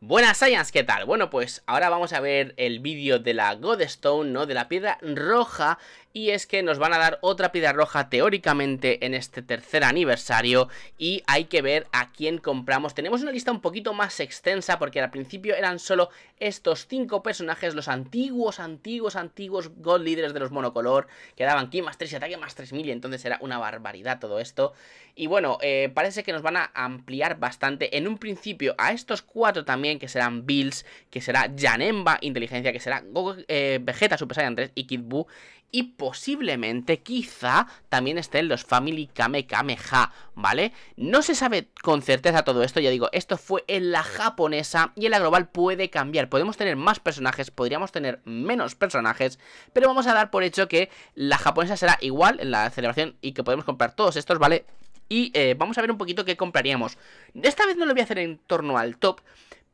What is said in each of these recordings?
Buenas Science, ¿qué tal? Bueno, pues ahora vamos a ver el vídeo de la Godstone, ¿no? De la piedra roja y es que nos van a dar otra piedra roja teóricamente en este tercer aniversario y hay que ver a quién compramos. Tenemos una lista un poquito más extensa porque al principio eran solo estos cinco personajes, los antiguos, antiguos, antiguos God Leaders de los monocolor que daban aquí más 3 y ataque más 3000 y entonces era una barbaridad todo esto. Y bueno, eh, parece que nos van a ampliar bastante en un principio a estos cuatro también que serán Bills, que será Janemba Inteligencia, que será eh, Vegeta Super Saiyan 3 y Kid Buu y posiblemente, quizá, también estén los Family Kame Kameha, ¿vale? No se sabe con certeza todo esto, ya digo, esto fue en la japonesa y en la global puede cambiar. Podemos tener más personajes, podríamos tener menos personajes, pero vamos a dar por hecho que la japonesa será igual en la celebración y que podemos comprar todos estos, ¿vale? Y eh, vamos a ver un poquito qué compraríamos. Esta vez no lo voy a hacer en torno al top,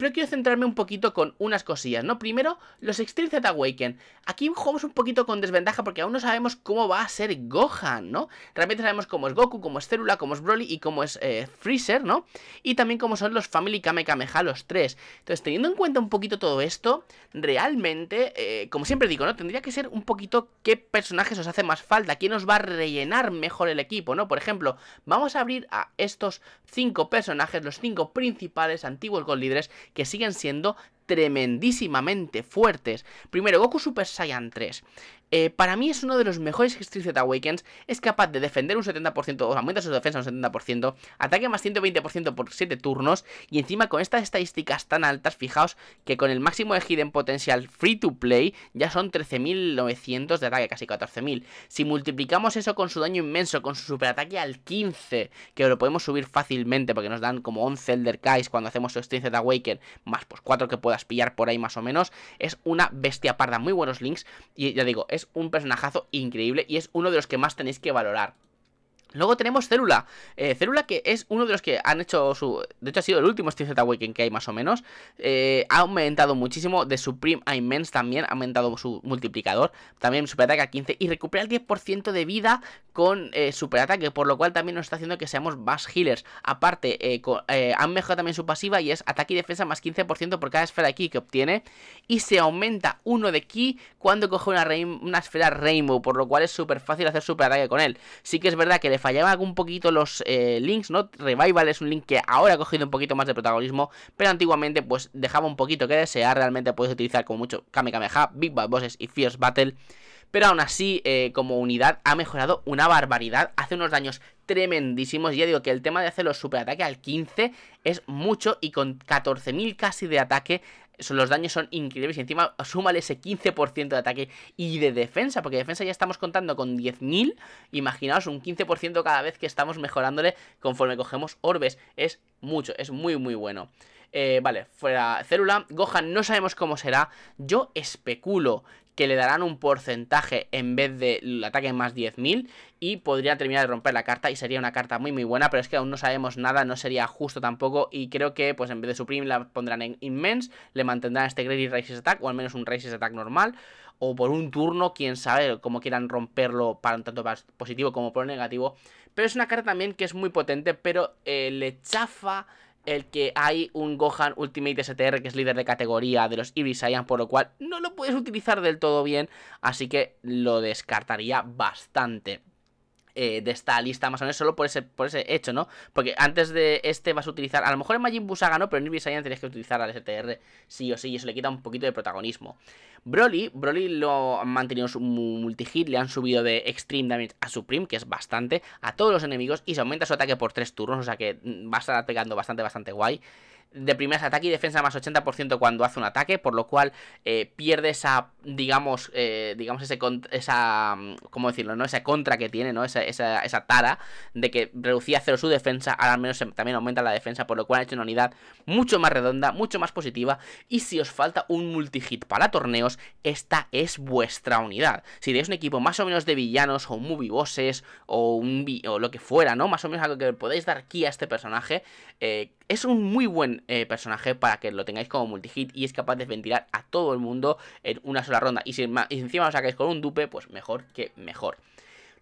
pero quiero centrarme un poquito con unas cosillas, ¿no? Primero, los Extreme Z Awaken. Aquí jugamos un poquito con desventaja porque aún no sabemos cómo va a ser Gohan, ¿no? Realmente sabemos cómo es Goku, cómo es Célula, cómo es Broly y cómo es eh, Freezer, ¿no? Y también cómo son los Family Kame los tres. Entonces, teniendo en cuenta un poquito todo esto, realmente, eh, como siempre digo, ¿no? Tendría que ser un poquito qué personajes os hace más falta, quién os va a rellenar mejor el equipo, ¿no? Por ejemplo, vamos a abrir a estos cinco personajes, los cinco principales antiguos Gold Líderes que siguen siendo tremendísimamente fuertes. Primero, Goku Super Saiyan 3. Eh, para mí es uno de los mejores Street Awakens. Es capaz de defender un 70%, o aumenta su defensa un 70%, ataque más 120% por 7 turnos. Y encima con estas estadísticas tan altas, fijaos que con el máximo de hidden potencial free to play ya son 13.900 de ataque, casi 14.000. Si multiplicamos eso con su daño inmenso, con su superataque al 15, que lo podemos subir fácilmente porque nos dan como 11 Elder Kais cuando hacemos su Street Awaken, más pues 4 que puede pillar por ahí más o menos. Es una bestia parda, muy buenos links. Y ya digo, es un personajazo increíble y es uno de los que más tenéis que valorar. Luego tenemos Célula. Eh, Célula que es uno de los que han hecho su... De hecho ha sido el último Steve Z Awakening que hay más o menos. Eh, ha aumentado muchísimo de Supreme a Immense también. Ha aumentado su multiplicador. También superataque a 15. Y recupera el 10% de vida con eh, superataque. Por lo cual también nos está haciendo que seamos más healers. Aparte han mejorado también su pasiva y es ataque y defensa más 15% por cada esfera de ki que obtiene. Y se aumenta uno de ki cuando coge una, una esfera Rainbow. Por lo cual es súper fácil hacer superataque con él. Sí que es verdad que le fallaban un poquito los eh, links, ¿no? Revival es un link que ahora ha cogido un poquito más de protagonismo, pero antiguamente pues dejaba un poquito que desear, realmente puedes utilizar como mucho Kame Big Bad Bosses y Fierce Battle, pero aún así eh, como unidad ha mejorado una barbaridad, hace unos daños tremendísimos, y ya digo que el tema de hacer los superataques al 15 es mucho y con 14.000 casi de ataque los daños son increíbles. Y encima, súmale ese 15% de ataque y de defensa, porque defensa ya estamos contando con 10.000. Imaginaos un 15% cada vez que estamos mejorándole conforme cogemos orbes. Es mucho, es muy, muy bueno. Eh, vale, fuera célula. Gohan no sabemos cómo será. Yo especulo que le darán un porcentaje en vez del de ataque más 10.000 y podría terminar de romper la carta y sería una carta muy muy buena, pero es que aún no sabemos nada, no sería justo tampoco y creo que pues en vez de Supreme la pondrán en Immense, le mantendrán este Greedy Races Attack o al menos un Races Attack normal o por un turno, quién sabe cómo quieran romperlo para un tanto positivo como por negativo, pero es una carta también que es muy potente, pero eh, le chafa el que hay un Gohan Ultimate STR que es líder de categoría de los Ibis Saiyan, por lo cual no lo puedes utilizar del todo bien, así que lo descartaría bastante. Eh, de esta lista más o menos solo por ese, por ese hecho, ¿no? Porque antes de este vas a utilizar, a lo mejor en Majin no, pero en Irving Saiyan tienes que utilizar al STR sí o sí y eso le quita un poquito de protagonismo. Broly, Broly lo han mantenido su multi-hit, le han subido de Extreme Damage a Supreme, que es bastante, a todos los enemigos y se aumenta su ataque por 3 turnos, o sea que mm, va a estar pegando bastante, bastante guay de primeras ataque y defensa más 80% cuando hace un ataque, por lo cual eh, pierde esa, digamos, eh, digamos ese esa, mm, ¿cómo decirlo? no Esa contra que tiene, ¿no? Esa, esa, esa tara de que reducía a cero su defensa, ahora al menos también aumenta la defensa, por lo cual ha hecho una unidad mucho más redonda, mucho más positiva, y si os falta un multi-hit para torneos, esta es vuestra unidad. Si tenéis un equipo más o menos de villanos, o movie bosses, o, un o lo que fuera, ¿no? Más o menos algo que podéis dar aquí a este personaje, eh, es un muy buen eh, personaje para que lo tengáis como multihit y es capaz de ventilar a todo el mundo en una sola ronda. Y si, encima lo sacáis con un dupe, pues mejor que mejor.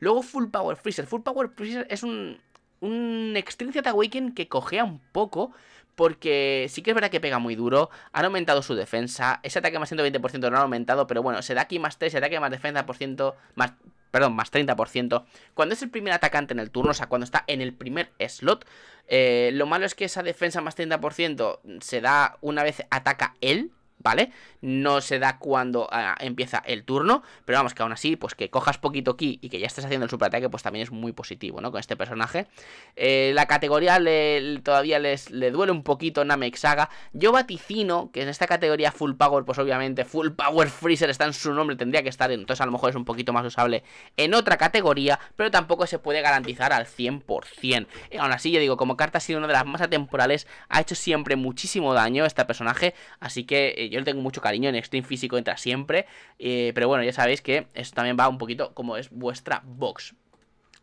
Luego Full Power Freezer. Full Power Freezer es un, un Extrinsiate Awaken que cogea un poco. Porque sí que es verdad que pega muy duro. Han aumentado su defensa. Ese ataque más 120% no ha aumentado. Pero bueno, se da aquí más 3, se ataque más defensa por ciento. Más perdón, más 30%. Cuando es el primer atacante en el turno, o sea, cuando está en el primer slot, eh, lo malo es que esa defensa más 30% se da una vez ataca él, ¿vale? No se da cuando ah, empieza el turno, pero vamos, que aún así, pues que cojas poquito ki y que ya estés haciendo el superataque, pues también es muy positivo, ¿no? Con este personaje. Eh, la categoría le, todavía les, le duele un poquito Namek Saga. Yo vaticino que en esta categoría Full Power, pues obviamente Full Power Freezer está en su nombre, tendría que estar, entonces a lo mejor es un poquito más usable en otra categoría, pero tampoco se puede garantizar al 100%. Y aún así, yo digo, como carta ha sido una de las más atemporales, ha hecho siempre muchísimo daño este personaje, así que... Eh, yo le tengo mucho cariño, en stream Físico entra siempre, eh, pero bueno, ya sabéis que Esto también va un poquito como es vuestra box.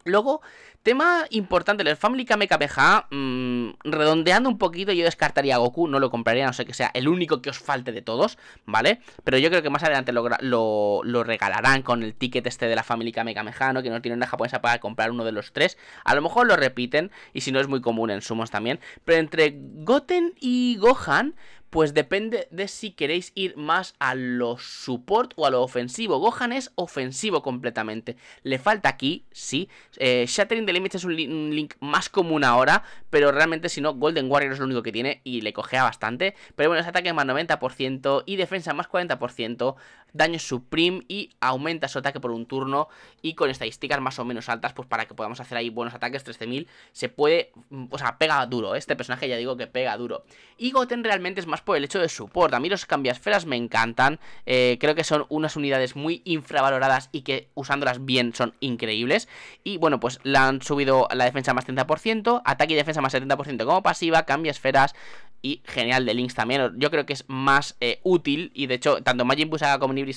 Luego, tema importante, el Family Kamehameha... Mm, redondeando un poquito, yo descartaría a Goku, no lo compraría, no sé que sea el único que os falte de todos, ¿vale? Pero yo creo que más adelante lo, regalarán con el ticket este de la Family Kamehameha... ¿no? Que no tienen una japonesa para comprar uno de los tres. A lo mejor lo repiten, y si no es muy común en Sumos también. Pero entre Goten y Gohan, pues depende de si queréis ir más a lo support o a lo ofensivo. Gohan es ofensivo completamente. Le falta aquí, sí. Eh, Shattering the Limits es un, link más común ahora, pero realmente si no, Golden Warrior es lo único que tiene y le cogea bastante. Pero bueno, es ataque más 90% y defensa más 40% daño supreme y aumenta su ataque por un turno y con estadísticas más o menos altas, pues para que podamos hacer ahí buenos ataques, 13.000, se puede, mm, o sea, pega duro, ¿eh? este personaje ya digo que pega duro. Y Goten realmente es más por el hecho de support, a mí los cambiasferas me encantan, eh, creo que son unas unidades muy infravaloradas y que usándolas bien son increíbles. Y bueno, pues la han subido la defensa más 30%, ataque y defensa más 70% como pasiva, cambia esferas y genial de links también, yo creo que es más eh, útil y de hecho tanto Majin Buu como Hybrid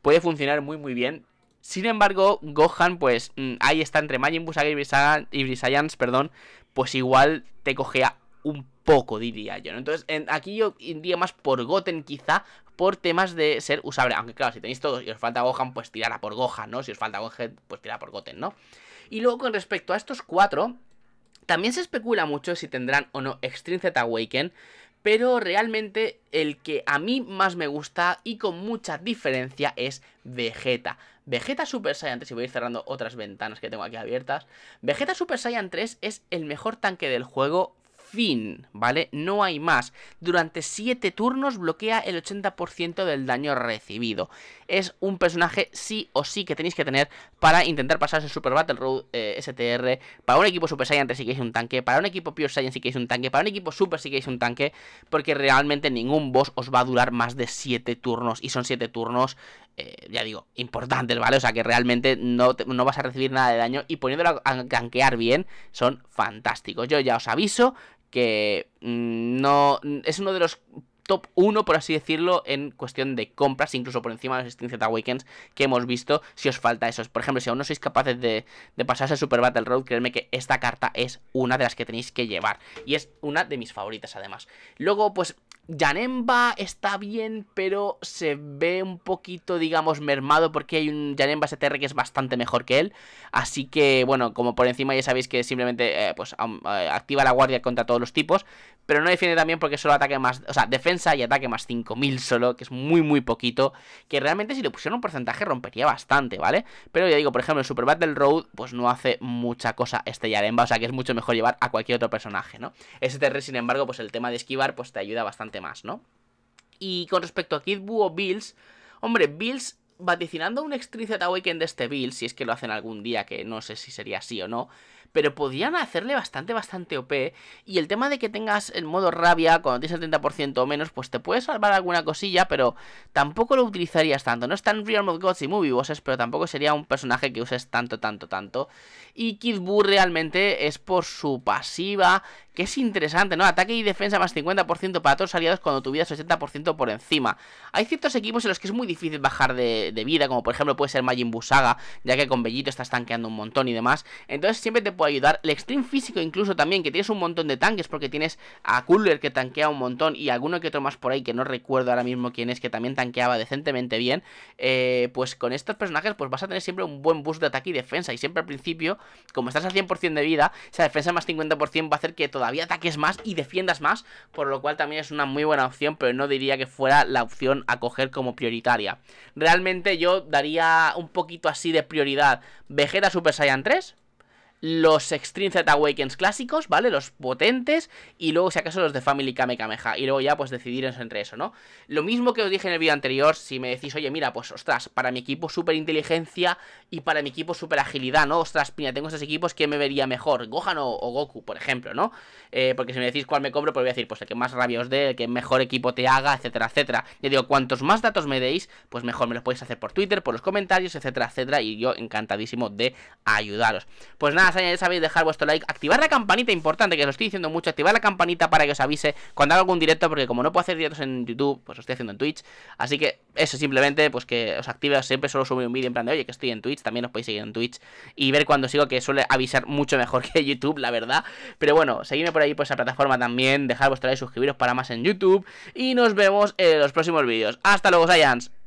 puede funcionar muy muy bien. Sin embargo, Gohan, pues mm, ahí está entre Majin Buu y Hybrid perdón, pues igual te cogea un poco, diría yo. Entonces, aquí yo iría más por Goten, quizá, por temas de ser usable. Aunque claro, si tenéis todos y os falta Gohan, pues tirará por Gohan, ¿no? Si os falta Gohan, pues tirará por Goten, ¿no? Y luego con respecto a estos cuatro, también se especula mucho si tendrán o no Extreme Awaken pero realmente el que a mí más me gusta y con mucha diferencia es Vegeta. Vegeta Super Saiyan 3, y voy a ir cerrando otras ventanas que tengo aquí abiertas. Vegeta Super Saiyan 3 es el mejor tanque del juego fin, ¿vale? No hay más. Durante 7 turnos bloquea el 80% del daño recibido. Es un personaje sí o sí que tenéis que tener para intentar pasar ese Super Battle Road eh, STR. Para un equipo Super Saiyan si queréis un tanque, para un equipo Pure Saiyan si queréis un tanque, para un equipo Super si queréis un tanque, porque realmente ningún boss os va a durar más de 7 turnos. Y son 7 turnos, eh, ya digo, importantes, ¿vale? O sea que realmente no, no vas a recibir nada de daño y poniéndolo a ganquear bien son fantásticos. Yo ya os aviso que mm, no mm, es uno de los top 1, por así decirlo, en cuestión de compras, incluso por encima de los Steam Z Awakens que hemos visto, si os falta eso. Por ejemplo, si aún no sois capaces de, de a Super Battle Road, creedme que esta carta es una de las que tenéis que llevar. Y es una de mis favoritas, además. Luego, pues, Janemba está bien, pero se ve un poquito, digamos, mermado porque hay un Janemba STR que es bastante mejor que él. Así que, bueno, como por encima ya sabéis que simplemente eh, pues, eh, activa la guardia contra todos los tipos, pero no defiende también porque solo ataque más, o sea, defensa y ataque más 5000 solo, que es muy, muy poquito. Que realmente si le pusieran un porcentaje rompería bastante, ¿vale? Pero ya digo, por ejemplo, el Super Battle Road, pues no hace mucha cosa este Janemba, o sea que es mucho mejor llevar a cualquier otro personaje, ¿no? STR, sin embargo, pues el tema de esquivar, pues te ayuda bastante más, ¿no? Y con respecto a Kid Buu o Bills, hombre, Bills vaticinando un Extreme Awaken de este build, si es que lo hacen algún día, que no sé si sería así o no, pero podrían hacerle bastante, bastante OP. Y el tema de que tengas el modo rabia, cuando tienes el o menos, pues te puede salvar alguna cosilla, pero tampoco lo utilizarías tanto. No están Real mode Gods y Movie Bosses, pero tampoco sería un personaje que uses tanto, tanto, tanto. Y Kid Buu realmente es por su pasiva, que es interesante, ¿no? Ataque y defensa más 50% para todos los aliados cuando tu vida es 80% por encima. Hay ciertos equipos en los que es muy difícil bajar de, de, vida, como por ejemplo puede ser Majin Busaga ya que con Bellito estás tanqueando un montón y demás. Entonces siempre te puede ayudar. El Extreme Físico incluso también, que tienes un montón de tanques, porque tienes a Cooler que tanquea un montón y alguno que otro más por ahí, que no recuerdo ahora mismo quién es, que también tanqueaba decentemente bien. Eh, pues con estos personajes pues vas a tener siempre un buen boost de ataque y defensa. Y siempre al principio, como estás al 100% de vida, esa defensa más 50% va a hacer que todavía ataques más y defiendas más, por lo cual también es una muy buena opción, pero no diría que fuera la opción a coger como prioritaria. Realmente yo daría un poquito así de prioridad Vegeta Super Saiyan 3 los Extreme Z Awakens clásicos, ¿vale? Los potentes y luego si acaso los de Family Kame y luego ya pues decidir entre eso, ¿no? Lo mismo que os dije en el vídeo anterior, si me decís, oye mira, pues ostras, para mi equipo súper inteligencia y para mi equipo súper agilidad, ¿no? Ostras, piña, tengo esos equipos que me vería mejor, Gohan o, Goku, por ejemplo, ¿no? Eh, porque si me decís cuál me compro, pues voy a decir, pues el que más rabia os dé, el que mejor equipo te haga, etcétera, etcétera. Yo digo, cuantos más datos me deis, pues mejor me los podéis hacer por Twitter, por los comentarios, etcétera, etcétera, y yo encantadísimo de ayudaros. Pues nada, sabéis, dejar vuestro like, activar la campanita, importante que os lo estoy diciendo mucho, activar la campanita para que os avise cuando haga algún directo, porque como no puedo hacer directos en YouTube, pues lo estoy haciendo en Twitch. Así que eso simplemente, pues que os active, siempre solo subir un vídeo en plan de, oye, que estoy en Twitch, también os podéis seguir en Twitch y ver cuando sigo, que suele avisar mucho mejor que YouTube, la verdad. Pero bueno, seguidme por ahí, por esa plataforma también, dejar vuestro like, suscribiros para más en YouTube y nos vemos en los próximos vídeos. Hasta luego, Science.